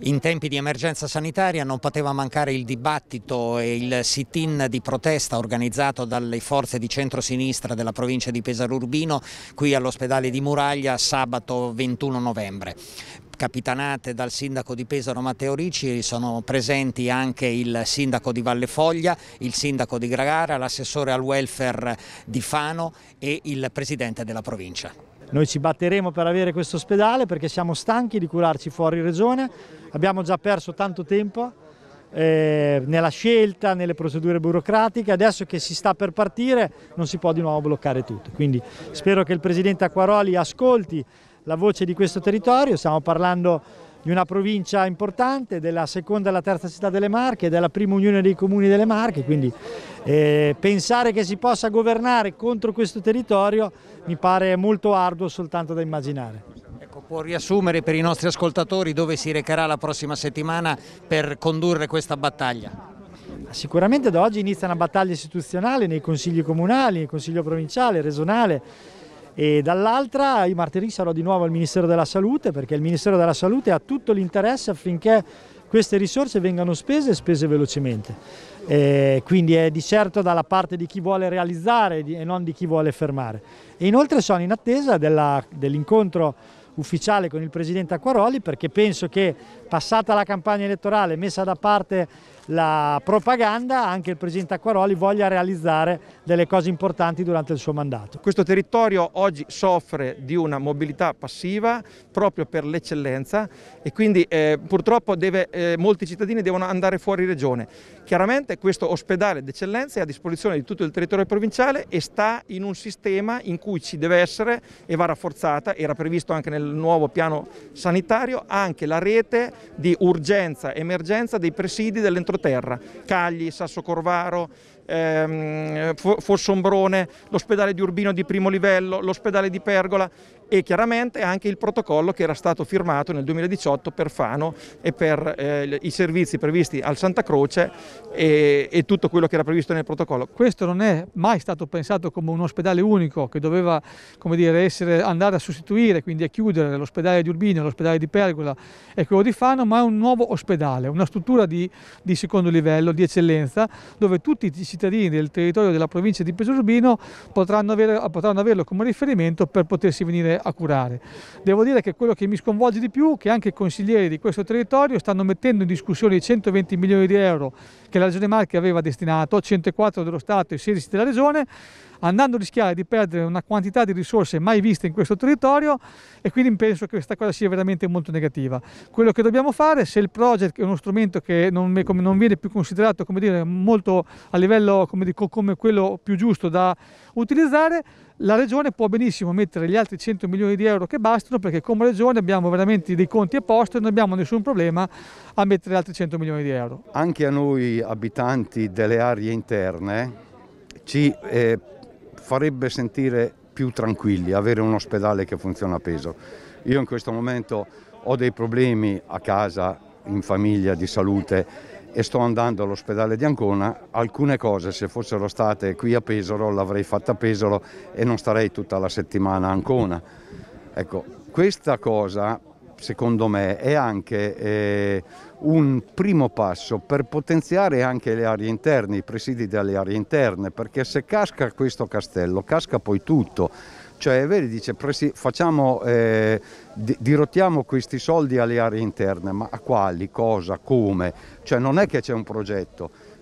In tempi di emergenza sanitaria non poteva mancare il dibattito e il sit-in di protesta organizzato dalle forze di centrosinistra della provincia di Pesaro Urbino qui all'ospedale di Muraglia sabato 21 novembre capitanate dal sindaco di Pesaro Matteo Ricci, sono presenti anche il sindaco di Valle Foglia, il sindaco di Gragara, l'assessore al welfare di Fano e il presidente della provincia. Noi ci batteremo per avere questo ospedale perché siamo stanchi di curarci fuori regione, abbiamo già perso tanto tempo eh, nella scelta, nelle procedure burocratiche, adesso che si sta per partire non si può di nuovo bloccare tutto. Quindi spero che il Presidente Acquaroli ascolti la voce di questo territorio, stiamo parlando di una provincia importante, della seconda e la terza città delle Marche, della prima unione dei comuni delle Marche, quindi eh, pensare che si possa governare contro questo territorio mi pare molto arduo soltanto da immaginare. Ecco, può riassumere per i nostri ascoltatori dove si recherà la prossima settimana per condurre questa battaglia? Sicuramente da oggi inizia una battaglia istituzionale nei consigli comunali, nel consiglio provinciale, regionale, e dall'altra i martedì sarò di nuovo al Ministero della Salute perché il Ministero della Salute ha tutto l'interesse affinché queste risorse vengano spese e spese velocemente. E quindi è di certo dalla parte di chi vuole realizzare e non di chi vuole fermare. E inoltre sono in attesa dell'incontro ufficiale con il Presidente Acquaroli perché penso che passata la campagna elettorale, messa da parte la propaganda, anche il Presidente Acquaroli voglia realizzare delle cose importanti durante il suo mandato. Questo territorio oggi soffre di una mobilità passiva proprio per l'eccellenza e quindi eh, purtroppo deve, eh, molti cittadini devono andare fuori regione. Chiaramente questo ospedale d'eccellenza è a disposizione di tutto il territorio provinciale e sta in un sistema in cui ci deve essere e va rafforzata, era previsto anche nel nuovo piano sanitario anche la rete di urgenza, emergenza dei presidi dell'entroterra, Cagli, Sasso Corvaro, ehm, Fossombrone, l'ospedale di Urbino di primo livello, l'ospedale di Pergola e chiaramente anche il protocollo che era stato firmato nel 2018 per Fano e per eh, i servizi previsti al Santa Croce e, e, tutto quello che era previsto nel protocollo. Questo non è mai stato pensato come un ospedale unico che doveva dire, essere, andare a sostituire, quindi a chiudere l'ospedale di Urbino, l'ospedale di Pergola e quello di Fano, ma è un nuovo ospedale, una struttura di, di secondo livello, di eccellenza, dove tutti i cittadini del territorio della provincia di Pesurbino potranno, avere, potranno averlo come riferimento per potersi venire a curare. Devo dire che quello che mi sconvolge di più è che anche i consiglieri di questo territorio stanno mettendo in discussione i 120 milioni di euro che la Regione Marche aveva destinato, 104 dello Stato e 16 della Regione, andando a rischiare di perdere una quantità di risorse mai viste in questo territorio e quindi penso che questa cosa sia veramente molto negativa. Quello che dobbiamo fare, se il project è uno strumento che non, non viene più considerato come dire, molto a livello quello, come dico, come quello più giusto da utilizzare, la Regione può benissimo mettere gli altri 100 milioni di euro che bastano perché come Regione abbiamo veramente dei conti a posto e non abbiamo nessun problema a mettere altri 100 milioni di euro. Anche a noi abitanti delle aree interne ci eh, farebbe sentire più tranquilli avere un ospedale che funziona a peso. Io in questo momento ho dei problemi a casa, in famiglia, di salute e sto andando all'ospedale di Ancona, alcune cose se fossero state qui a Pesaro l'avrei fatta a Pesaro e non starei tutta la settimana a Ancona. Ecco, questa cosa secondo me è anche eh, un primo passo per potenziare anche le aree interne, i presidi delle aree interne, perché se casca questo castello, casca poi tutto cioè, vedi, dice, facciamo, eh, dirottiamo questi soldi alle aree interne, ma a quali, cosa, come? Cioè, non è che c'è un progetto.